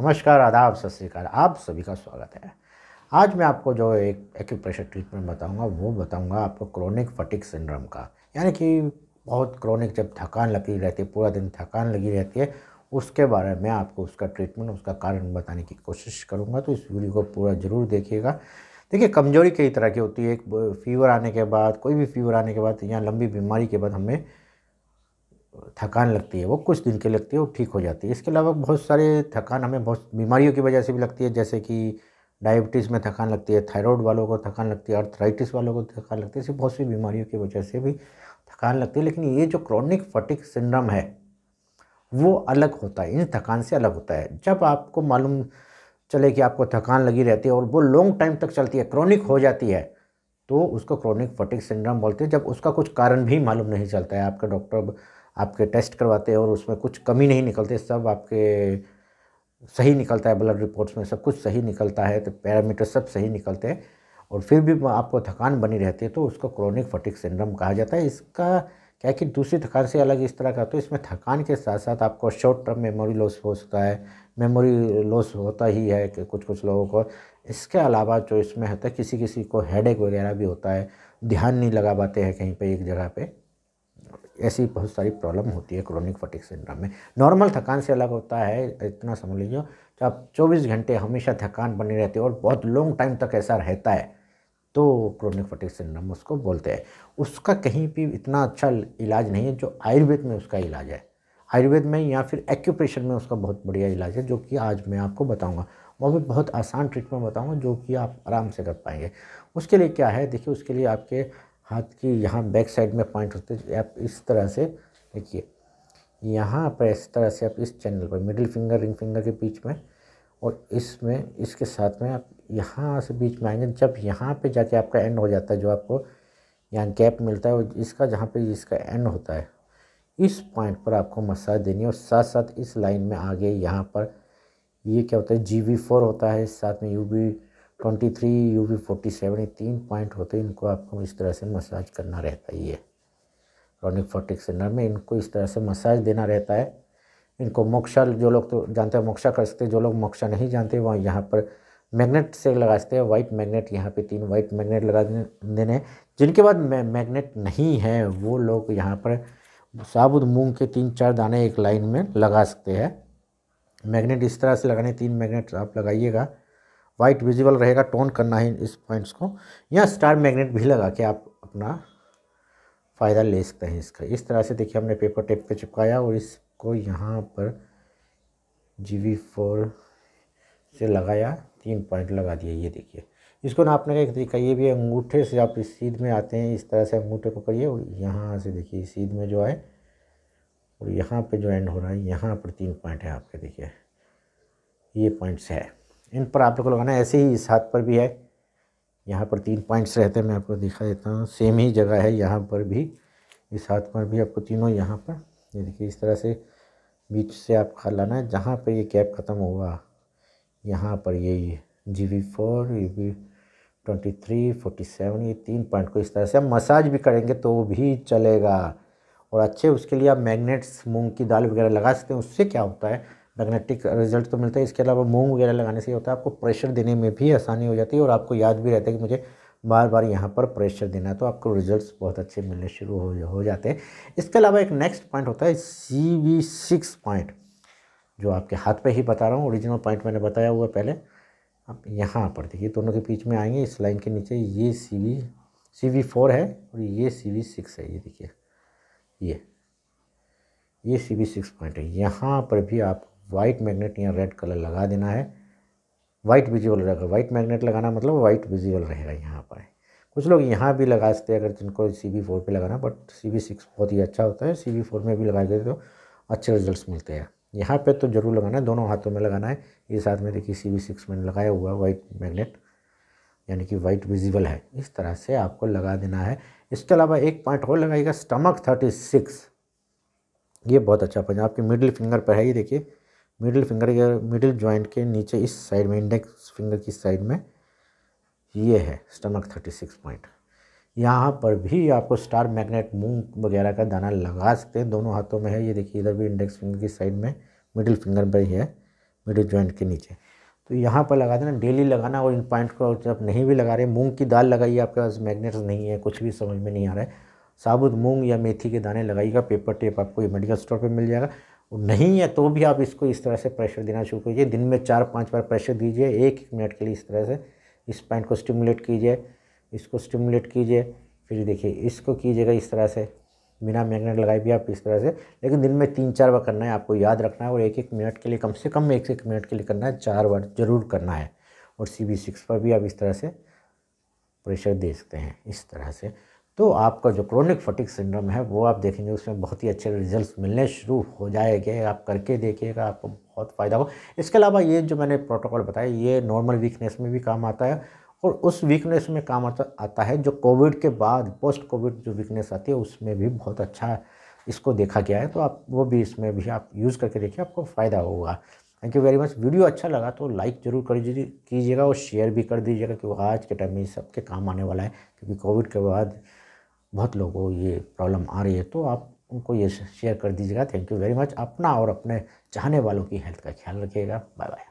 नमस्कार आदाब सत श्रीकाल आप सभी का स्वागत है आज मैं आपको जो एक एक्यूप्रेशर ट्रीटमेंट बताऊंगा वो बताऊंगा आपको क्रोनिक फटिक सिंड्रोम का यानी कि बहुत क्रोनिक जब थकान लगी रहती है पूरा दिन थकान लगी रहती है उसके बारे में आपको उसका ट्रीटमेंट उसका कारण बताने की कोशिश करूँगा तो इस वीडियो को पूरा ज़रूर देखिएगा देखिए कमज़ोरी कई तरह की होती है एक फीवर आने के बाद कोई भी फीवर आने के बाद या लंबी बीमारी के बाद हमें थकान लगती है वो कुछ दिन के लगती है वो ठीक हो जाती है इसके अलावा बहुत सारे थकान हमें बहुत बीमारियों की वजह से भी लगती है जैसे कि डायबिटीज़ में थकान लगती है थायराइड वालों को थकान लगती है अर्थराइटिस वालों को थकान लगती है ऐसी बहुत सी बीमारियों की वजह से भी थकान लगती है लेकिन ये जो क्रॉनिक फटिक सिंड्रम है वो अलग होता है इन थकान से अलग होता है जब आपको मालूम चले कि आपको थकान लगी रहती है और वो लॉन्ग टाइम तक चलती है क्रॉनिक हो जाती है तो उसको क्रॉनिक फटिक सिंड्रम बोलते हैं जब उसका कुछ कारण भी मालूम नहीं चलता है आपका डॉक्टर आपके टेस्ट करवाते हैं और उसमें कुछ कमी नहीं निकलते सब आपके सही निकलता है ब्लड रिपोर्ट्स में सब कुछ सही निकलता है तो पैरामीटर सब सही निकलते हैं और फिर भी आपको थकान बनी रहती है तो उसको क्रोनिक फटिक सिंड्रम कहा जाता है इसका क्या कि दूसरी थकान से अलग इस तरह का तो इसमें थकान के साथ साथ आपको शॉर्ट टर्म मेमोरी लॉस हो सकता है मेमोरी लॉस होता ही है कि कुछ कुछ लोगों को इसके अलावा जो इसमें होता है किसी किसी को हेडेक वगैरह भी होता है ध्यान नहीं लगा पाते हैं कहीं पर एक जगह पर ऐसी बहुत सारी प्रॉब्लम होती है क्रोनिक फटिक सिंड्रोम में नॉर्मल थकान से अलग होता है इतना समझ लीजिए कि आप चौबीस घंटे हमेशा थकान बनी रहती है और बहुत लॉन्ग टाइम तक ऐसा रहता है तो क्रोनिक फटिक सिंड्रोम उसको बोलते हैं उसका कहीं भी इतना अच्छा इलाज नहीं है जो आयुर्वेद में उसका इलाज है आयुर्वेद में या फिर एक्यूप्रेशर में उसका बहुत बढ़िया इलाज है जो कि आज मैं आपको बताऊँगा वह भी बहुत आसान ट्रीटमेंट बताऊँगा जो कि आप आराम से कर पाएंगे उसके लिए क्या है देखिए उसके लिए आपके हाथ की यहाँ बैक साइड में पॉइंट होते हैं आप इस तरह से देखिए यहाँ पर इस तरह से आप इस चैनल पर मिडिल फिंगर रिंग फिंगर के बीच में और इसमें इसके साथ में आप यहाँ से बीच में आएंगे जब यहाँ पे जाके आपका एंड हो जाता है जो आपको यहाँ गैप मिलता है और इसका जहाँ पे इसका एंड होता है इस पॉइंट पर आपको मसाज देनी है और साथ साथ इस लाइन में आगे यहाँ पर ये यह क्या होता है जी वी फोर होता है साथ में U twenty three U V forty seven ये तीन पॉइंट होते हैं इनको आपको इस तरह से मसाज करना रहता है ये रॉनिक फोर्टिक सेंटर में इनको इस तरह से मसाज देना रहता है इनको मोक्षा जो लोग तो जानते हैं मोक्षा कर सकते हैं जो लोग मोक्षा नहीं जानते वह यहाँ पर मैग्नेट से लगा सकते हैं वाइट मैग्नेट यहाँ पे तीन वाइट मैग्नेट लगा देने जिनके बाद मैग्नेट नहीं है वो लोग यहाँ पर साबुत मूंग के तीन चार दाने एक लाइन में लगा सकते हैं मैग्नेट इस तरह से लगाने तीन मैग्नेट आप लगाइएगा वाइट विजिबल रहेगा टोन करना है इस पॉइंट्स को या स्टार मैग्नेट भी लगा के आप अपना फ़ायदा ले सकते हैं इसका इस तरह से देखिए हमने पेपर टेप पे चिपकाया और इसको यहाँ पर जी वी फोर से लगाया तीन पॉइंट लगा दिया ये देखिए इसको नापने का एक तरीका ये भी है अंगूठे से आप इस सीध में आते हैं इस तरह से अंगूठे को करिए और यहाँ से देखिए सीध में जो आए और यहाँ पे जो एंड हो रहा है यहाँ पर तीन पॉइंट है आपके देखिए ये पॉइंट्स है इन पर आप लोग को लगाना है ऐसे ही इस हाथ पर भी है यहाँ पर तीन पॉइंट्स रहते हैं मैं आपको दिखा देता हूँ सेम ही जगह है यहाँ पर भी इस हाथ पर भी आपको तीनों यहाँ पर ये देखिए इस तरह से बीच से आप खा लाना है जहाँ पर ये कैप ख़त्म हुआ यहाँ पर ये ये जी वी फोर ये V twenty three forty seven ये तीन पॉइंट को इस तरह से हम मसाज भी करेंगे तो भी चलेगा और अच्छे उसके लिए आप मैगनेट्स मूँग की दाल वगैरह लगा सकते हैं उससे क्या होता है मैग्नेटिक रिजल्ट तो मिलता है इसके अलावा मूंग वगैरह लगाने से होता है आपको प्रेशर देने में भी आसानी हो जाती है और आपको याद भी रहता है कि मुझे बार बार यहाँ पर प्रेशर देना है तो आपको रिजल्ट्स बहुत अच्छे मिलने शुरू हो हो जाते हैं इसके अलावा एक नेक्स्ट पॉइंट होता है सी वी सिक्स पॉइंट जो आपके हाथ पे ही बता रहा हूँ ओरिजिनल पॉइंट मैंने बताया हुआ पहले आप यहाँ पर देखिए दोनों के बीच में आएंगे इस लाइन के नीचे ये C V C V four है और ये सी वी सिक्स है ये देखिए ये ये सी वी सिक्स पॉइंट है यहाँ पर भी आप वाइट मैग्नेट या रेड कलर लगा देना है वाइट विजिबल रहेगा वाइट मैग्नेट लगाना मतलब वाइट विजिबल रहेगा यहाँ पर कुछ लोग यहाँ भी लगा सकते हैं अगर जिनको सी बी फोर पर लगाना बट सी बी सिक्स बहुत ही अच्छा होता है सी बी फोर में भी लगाए गए तो अच्छे रिजल्ट मिलते हैं यहाँ पे तो ज़रूर लगाना है दोनों हाथों में लगाना है ये साथ में देखिए सी बी सिक्स मैंने लगाया हुआ वाइट मैगनेट यानी कि वाइट विजिबल है इस तरह से आपको लगा देना है इसके अलावा एक पॉइंट और लगाइएगा स्टमक थर्टी सिक्स ये बहुत अच्छा पॉइंट आपके मिडिल फिंगर पर है ये देखिए मिडिल फिंगर के मिडिल जॉइंट के नीचे इस साइड में इंडेक्स फिंगर की साइड में ये है स्टमक थर्टी सिक्स पॉइंट यहाँ पर भी आपको स्टार मैग्नेट मूंग वगैरह का दाना लगा सकते हैं दोनों हाथों में है ये देखिए इधर भी इंडेक्स फिंगर की साइड में मिडिल फिंगर पर ही है मिडिल जॉइंट के नीचे तो यहाँ पर लगा देना डेली लगाना और इन पॉइंट को आप नहीं भी लगा रहे मूंग की दाल लगाइए आपके पास मैगनेट्स नहीं है कुछ भी समझ में नहीं आ रहा है साबुत मूँग या मेथी के दाने लगाइएगा पेपर टेप आपको मेडिकल स्टोर पर मिल जाएगा और नहीं है तो भी आप इसको इस तरह से प्रेशर देना शुरू कीजिए दिन में चार पाँच बार प्रेशर दीजिए एक एक मिनट के लिए इस तरह से इस पॉइंट को स्टिमुलेट कीजिए इसको स्टिमुलेट कीजिए फिर देखिए इसको कीजिएगा इस तरह से बिना मैग्नेट लगाए भी आप इस तरह से लेकिन दिन में तीन चार बार करना है आपको याद रखना है और एक एक मिनट के लिए कम से कम एक एक मिनट के लिए करना है चार बार ज़रूर करना है और सी बी सिक्स पर भी आप इस तरह से प्रेशर दे सकते हैं इस तरह से तो आपका जो क्रोनिक फटिक सिंड्रोम है वो आप देखेंगे उसमें बहुत ही अच्छे रिजल्ट्स मिलने शुरू हो जाएंगे आप करके देखिएगा आपको बहुत फ़ायदा हो इसके अलावा ये जो मैंने प्रोटोकॉल बताया ये नॉर्मल वीकनेस में भी काम आता है और उस वीकनेस में काम आता आता है जो कोविड के बाद पोस्ट कोविड जो वीकनेस आती है उसमें भी बहुत अच्छा इसको देखा गया है तो आप वो भी इसमें भी आप यूज़ करके देखिए आपको फ़ायदा होगा thank you very much video अच्छा लगा तो लाइक जरूर कर कीजिएगा और शेयर भी कर दीजिएगा क्योंकि आज के टाइम में सबके काम आने वाला है क्योंकि कोविड के बाद बहुत लोगों को ये प्रॉब्लम आ रही है तो आप उनको ये शेयर कर दीजिएगा थैंक यू वेरी मच अपना और अपने चाहने वालों की हेल्थ का ख्याल रखिएगा बाय बाय